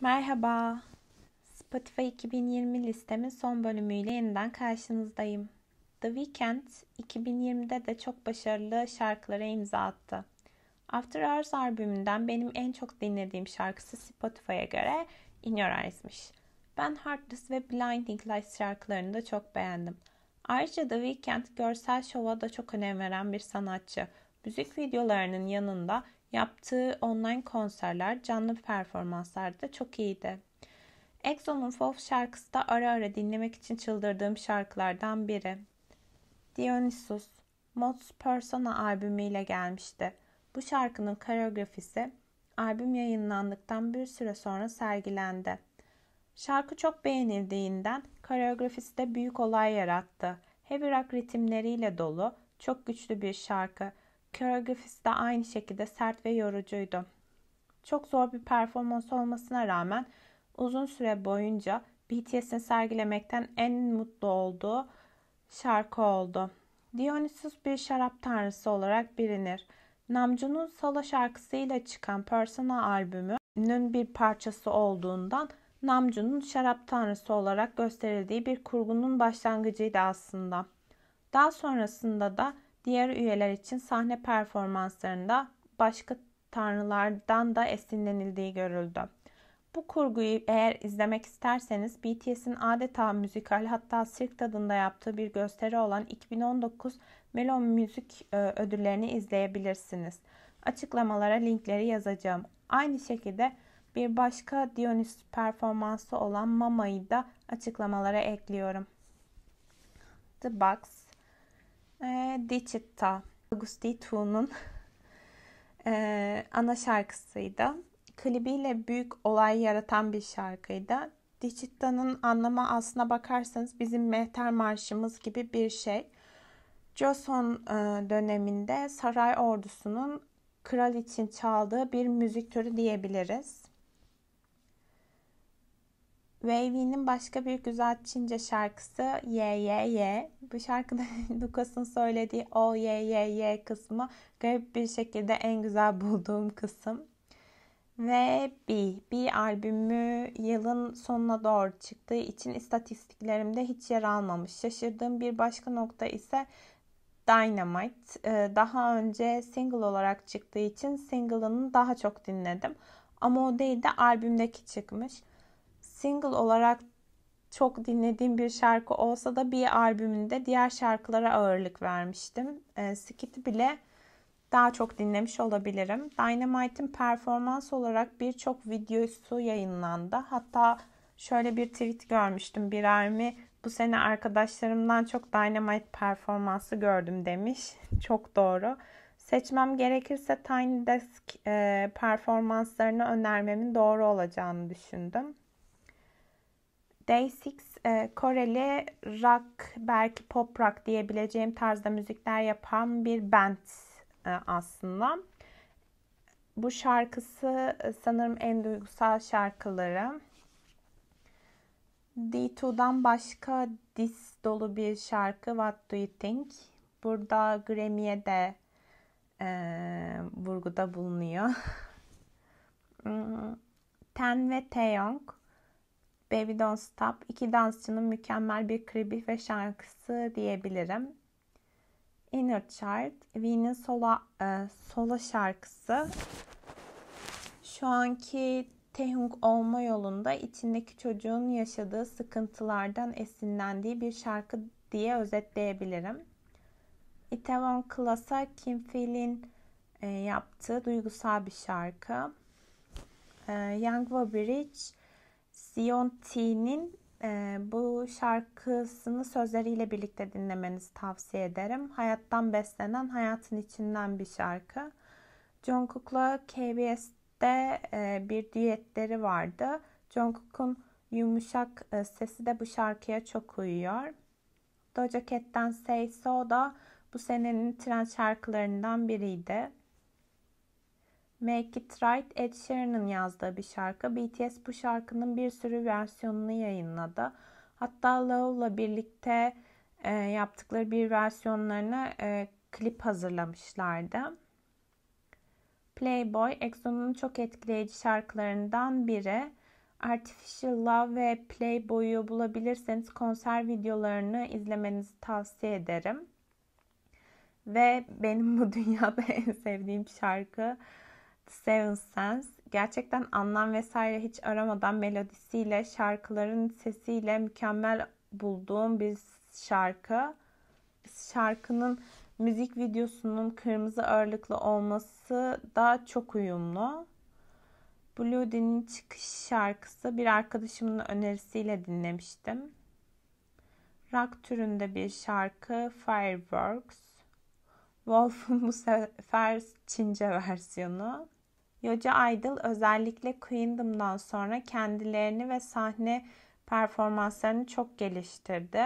Merhaba. Spotify 2020 listemin son bölümüyle yeniden karşınızdayım. The Weeknd 2020'de de çok başarılı şarkılara imza attı. After Hours albümünden benim en çok dinlediğim şarkısı Spotify'a göre In Your Eyes'miş. Ben Heartless ve Blinding Lights şarkılarını da çok beğendim. Ayrıca The Weeknd görsel şova da çok önem veren bir sanatçı müzik videolarının yanında yaptığı online konserler, canlı performanslar da çok iyiydi. EXO'nun Fof şarkısı da ara ara dinlemek için çıldırdığım şarkılardan biri. Dionysus, Mods Persona albümüyle gelmişti. Bu şarkının koreografisi albüm yayınlandıktan bir süre sonra sergilendi. Şarkı çok beğenildiğinden koreografisi de büyük olay yarattı. Heavy rock ritimleriyle dolu, çok güçlü bir şarkı Koreografisi de aynı şekilde sert ve yorucuydu. Çok zor bir performans olmasına rağmen uzun süre boyunca BTS'in sergilemekten en mutlu olduğu şarkı oldu. Dionysus bir şarap tanrısı olarak bilinir. Namcunun solo şarkısıyla çıkan Persona albümünün bir parçası olduğundan Namcun'un şarap tanrısı olarak gösterildiği bir kurgunun başlangıcıydı aslında. Daha sonrasında da diğer üyeler için sahne performanslarında başka tanrılardan da esinlenildiği görüldü. Bu kurguyu eğer izlemek isterseniz BTS'in adeta müzikal hatta sirk tadında yaptığı bir gösteri olan 2019 Melon Müzik e, ödüllerini izleyebilirsiniz. Açıklamalara linkleri yazacağım. Aynı şekilde bir başka Dionys performansı olan Mama'yı da açıklamalara ekliyorum. The Box e, ee, Dicitta, Agustito'nun e, ana şarkısıydı. Klibiyle büyük olay yaratan bir şarkıydı. Dicitta'nın anlamı aslına bakarsanız bizim mehter marşımız gibi bir şey. Joseon e, döneminde saray ordusunun kral için çaldığı bir müzik türü diyebiliriz. Wavy'nin başka bir güzel Çince şarkısı Ye Ye Ye. Bu şarkıda Lucas'ın söylediği o ye ye ye kısmı garip bir şekilde en güzel bulduğum kısım. Ve B, B albümü yılın sonuna doğru çıktığı için istatistiklerimde hiç yer almamış. Şaşırdığım bir başka nokta ise Dynamite. Ee, daha önce single olarak çıktığı için single'ını daha çok dinledim. Ama o değil de albümdeki çıkmış single olarak çok dinlediğim bir şarkı olsa da bir albümünde diğer şarkılara ağırlık vermiştim. E, Skit'i bile daha çok dinlemiş olabilirim. Dynamite'in performans olarak birçok videosu yayınlandı. Hatta şöyle bir tweet görmüştüm. Bir Army bu sene arkadaşlarımdan çok Dynamite performansı gördüm demiş. çok doğru. Seçmem gerekirse Tiny Desk e, performanslarını önermemin doğru olacağını düşündüm. Day6 e, Koreli rock belki pop rock diyebileceğim tarzda müzikler yapan bir band e, aslında. Bu şarkısı e, sanırım en duygusal şarkıları. D2'dan başka dis dolu bir şarkı What Do You Think? Burada Grammy'ye de e, vurguda bulunuyor. Hmm, Ten ve Taeyong Baby Don't Stop iki dansçının mükemmel bir klibi ve şarkısı diyebilirim. Inner Child, V'nin sola, e, sola şarkısı. Şu anki Tehung olma yolunda içindeki çocuğun yaşadığı sıkıntılardan esinlendiği bir şarkı diye özetleyebilirim. Itaewon Class'a Kim Philin e, yaptığı duygusal bir şarkı. E, Young Bridge Sionti'nin e, bu şarkısını sözleriyle birlikte dinlemenizi tavsiye ederim. Hayattan beslenen, hayatın içinden bir şarkı. Jungkook'la KBS'de e, bir düetleri vardı. Jungkook'un yumuşak e, sesi de bu şarkıya çok uyuyor. Doja Cat'ten Say So da bu senenin trend şarkılarından biriydi. Make It Right Ed Sheeran'ın yazdığı bir şarkı. BTS bu şarkının bir sürü versiyonunu yayınladı. Hatta Love'la birlikte e, yaptıkları bir versiyonlarına e, klip hazırlamışlardı. Playboy, EXO'nun çok etkileyici şarkılarından biri. Artificial Love ve Playboy'u bulabilirseniz konser videolarını izlemenizi tavsiye ederim. Ve benim bu dünyada en sevdiğim şarkı Seven Sense gerçekten anlam vesaire hiç aramadan melodisiyle, şarkıların sesiyle mükemmel bulduğum bir şarkı. Şarkının müzik videosunun kırmızı ağırlıklı olması da çok uyumlu. Blue çıkış şarkısı bir arkadaşımın önerisiyle dinlemiştim. Rock türünde bir şarkı Fireworks. Wolf'un bu sefer Çince versiyonu. Yoca Aydıl özellikle Queendom'dan sonra kendilerini ve sahne performanslarını çok geliştirdi.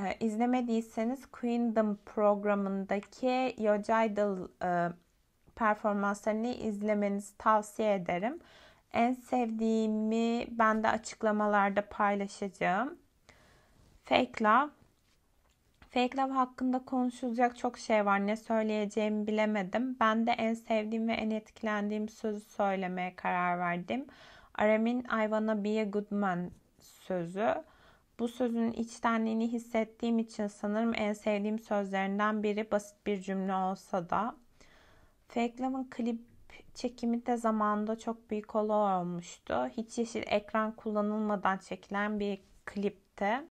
Ee, izlemediyseniz Queendom programındaki Yoca Aydıl e, performanslarını izlemenizi tavsiye ederim. En sevdiğimi ben de açıklamalarda paylaşacağım. Fake Love Fake Love hakkında konuşulacak çok şey var. Ne söyleyeceğimi bilemedim. Ben de en sevdiğim ve en etkilendiğim sözü söylemeye karar verdim. Arem'in I wanna be a good man sözü. Bu sözün içtenliğini hissettiğim için sanırım en sevdiğim sözlerinden biri basit bir cümle olsa da. Fake Love'ın klip çekimi de zamanında çok büyük olay olmuştu. Hiç yeşil ekran kullanılmadan çekilen bir klipte.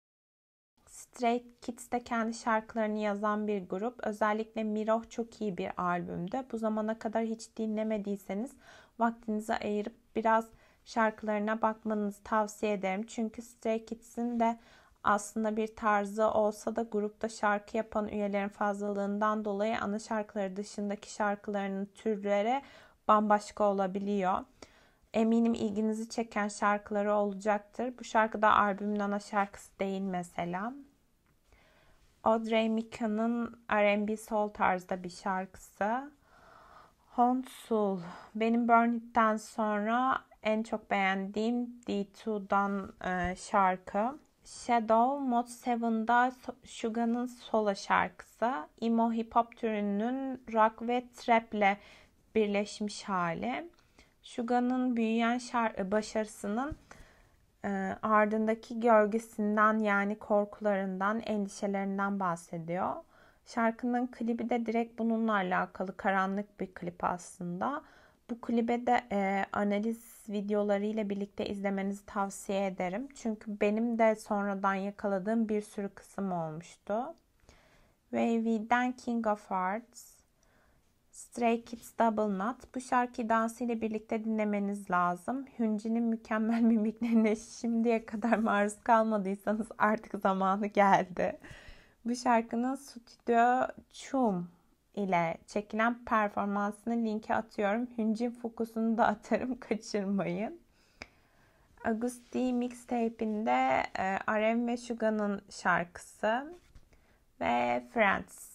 Stray Kids de kendi şarkılarını yazan bir grup. Özellikle Miroh çok iyi bir albümde. Bu zamana kadar hiç dinlemediyseniz vaktinizi ayırıp biraz şarkılarına bakmanızı tavsiye ederim. Çünkü Stray Kids'in de aslında bir tarzı olsa da grupta şarkı yapan üyelerin fazlalığından dolayı ana şarkıları dışındaki şarkılarının türlere bambaşka olabiliyor. Eminim ilginizi çeken şarkıları olacaktır. Bu şarkı da albümün ana şarkısı değil mesela. Audrey Mika'nın R&B soul tarzda bir şarkısı. Honsul. Benim Burn It'ten sonra en çok beğendiğim D2'dan e, şarkı. Shadow Mod 7'da Suga'nın solo şarkısı. Emo hip hop türünün rock ve traple birleşmiş hali. Suga'nın büyüyen şar- e, başarısının ardındaki gölgesinden yani korkularından, endişelerinden bahsediyor. Şarkının klibi de direkt bununla alakalı karanlık bir klip aslında. Bu klibe de e, analiz videoları ile birlikte izlemenizi tavsiye ederim. Çünkü benim de sonradan yakaladığım bir sürü kısım olmuştu. Wavy'den King of Hearts, Stray Kids Double Nut. Bu şarkıyı dansıyla birlikte dinlemeniz lazım. Hüncin'in mükemmel mimiklerine şimdiye kadar maruz kalmadıysanız artık zamanı geldi. Bu şarkının studio Chum ile çekilen performansını linke atıyorum. Hüncin fokusunu da atarım kaçırmayın. August D mixtape'inde e, RM ve Suga'nın şarkısı ve Friends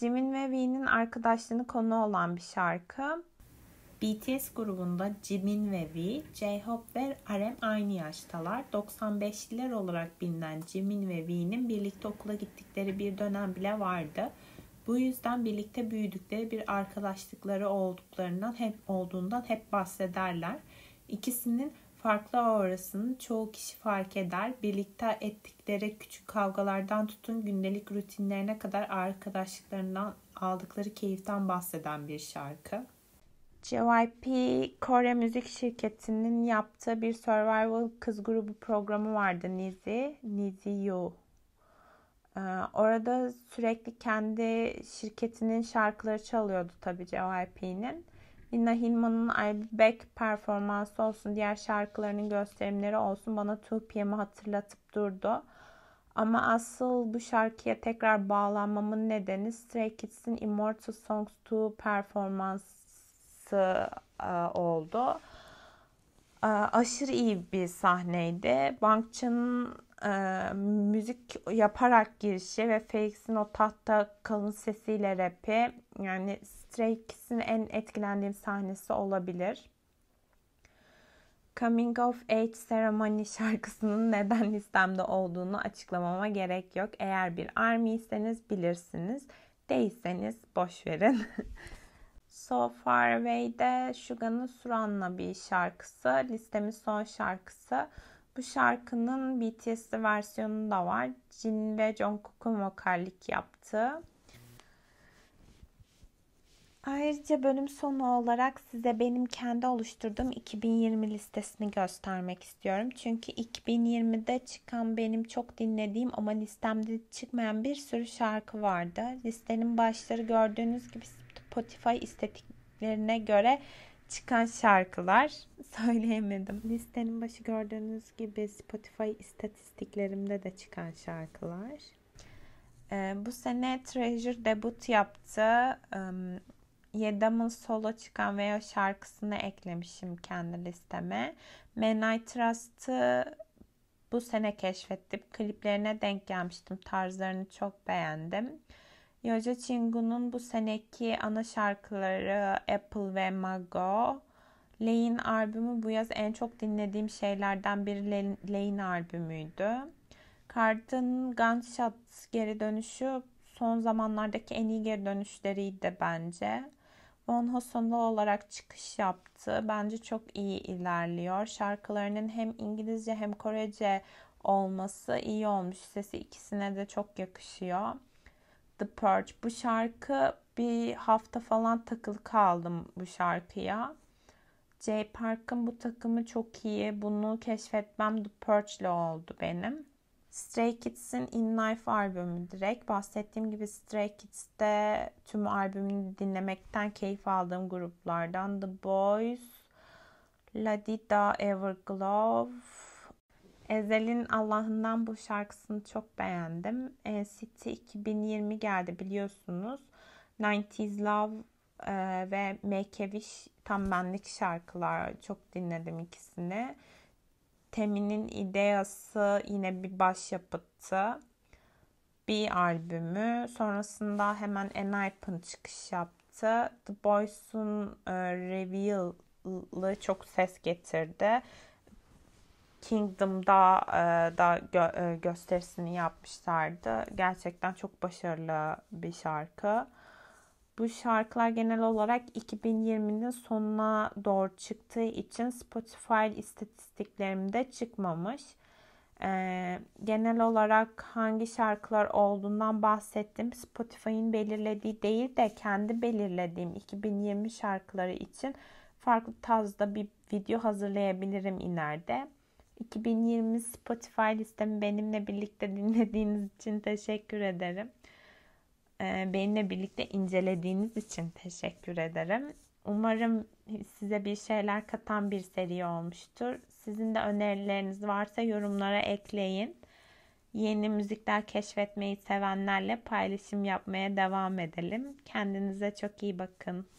Jimin ve V'nin arkadaşlığını konu olan bir şarkı. BTS grubunda Jimin ve V, J-Hope ve RM aynı yaştalar. 95'liler olarak bilinen Jimin ve V'nin birlikte okula gittikleri bir dönem bile vardı. Bu yüzden birlikte büyüdükleri bir arkadaşlıkları olduklarından hep olduğundan hep bahsederler. İkisinin farklı aurasını çoğu kişi fark eder. Birlikte ettikleri küçük kavgalardan tutun gündelik rutinlerine kadar arkadaşlıklarından aldıkları keyiften bahseden bir şarkı. JYP Kore müzik şirketinin yaptığı bir survival kız grubu programı vardı Nizi, Nizi You. Ee, orada sürekli kendi şirketinin şarkıları çalıyordu tabii JYP'nin. Linda Hillman'ın I Back performansı olsun, diğer şarkılarının gösterimleri olsun bana 2PM'i hatırlatıp durdu. Ama asıl bu şarkıya tekrar bağlanmamın nedeni Stray Kids'in Immortal Songs 2 performansı e, oldu. Ee, aşırı iyi bir sahneydi. Bankçı'nın e, müzik yaparak girişi ve Felix'in o tahta kalın sesiyle rapi yani Stray Kids'in en etkilendiğim sahnesi olabilir. Coming of Age Ceremony şarkısının neden listemde olduğunu açıklamama gerek yok. Eğer bir ARMY'seniz bilirsiniz. Değilseniz boş verin. So Far Away'de Sugan'ın Suran'la bir şarkısı. Listemin son şarkısı. Bu şarkının BTS'li versiyonu da var. Jin ve Jungkook'un vokallik yaptığı. Ayrıca bölüm sonu olarak size benim kendi oluşturduğum 2020 listesini göstermek istiyorum. Çünkü 2020'de çıkan benim çok dinlediğim ama listemde çıkmayan bir sürü şarkı vardı. Listenin başları gördüğünüz gibi Spotify istatistiklerine göre çıkan şarkılar söyleyemedim. Listenin başı gördüğünüz gibi Spotify istatistiklerimde de çıkan şarkılar. Ee, bu sene Treasure debut yaptı. Um, Yedam'ın solo çıkan veya şarkısını eklemişim kendi listeme. Man I Trust'ı bu sene keşfettim. Kliplerine denk gelmiştim. Tarzlarını çok beğendim. Yoja Chingu'nun bu seneki ana şarkıları Apple ve Mago. Lane albümü bu yaz en çok dinlediğim şeylerden biri Lane albümüydü. Kart'ın Gunshot geri dönüşü son zamanlardaki en iyi geri dönüşleriydi bence. Von sonlu olarak çıkış yaptı. Bence çok iyi ilerliyor. Şarkılarının hem İngilizce hem Korece olması iyi olmuş. Sesi ikisine de çok yakışıyor. The Purge. Bu şarkı bir hafta falan takılı kaldım bu şarkıya. J Park'ın bu takımı çok iyi. Bunu keşfetmem The ile oldu benim. Stray Kids'in In Life albümü direkt. Bahsettiğim gibi Stray Kids'te tüm albümünü dinlemekten keyif aldığım gruplardan The Boys, La Dida Everglow, Ezel'in Allah'ından bu şarkısını çok beğendim. E, City 2020 geldi biliyorsunuz. 90s Love e, ve Mekeviş tam benlik şarkılar. Çok dinledim ikisini. Temin'in ideası yine bir başyapıttı. Bir albümü. Sonrasında hemen Enhypen çıkış yaptı. The Boys'un e, Reveal'ı çok ses getirdi. Kingdom'da e, da gö- e, gösterisini yapmışlardı. Gerçekten çok başarılı bir şarkı. Bu şarkılar genel olarak 2020'nin sonuna doğru çıktığı için Spotify istatistiklerimde çıkmamış. Ee, genel olarak hangi şarkılar olduğundan bahsettim. Spotify'ın belirlediği değil de kendi belirlediğim 2020 şarkıları için farklı tarzda bir video hazırlayabilirim ileride. 2020 Spotify listemi benimle birlikte dinlediğiniz için teşekkür ederim. Ee, benimle birlikte incelediğiniz için teşekkür ederim. Umarım size bir şeyler katan bir seri olmuştur. Sizin de önerileriniz varsa yorumlara ekleyin. Yeni müzikler keşfetmeyi sevenlerle paylaşım yapmaya devam edelim. Kendinize çok iyi bakın.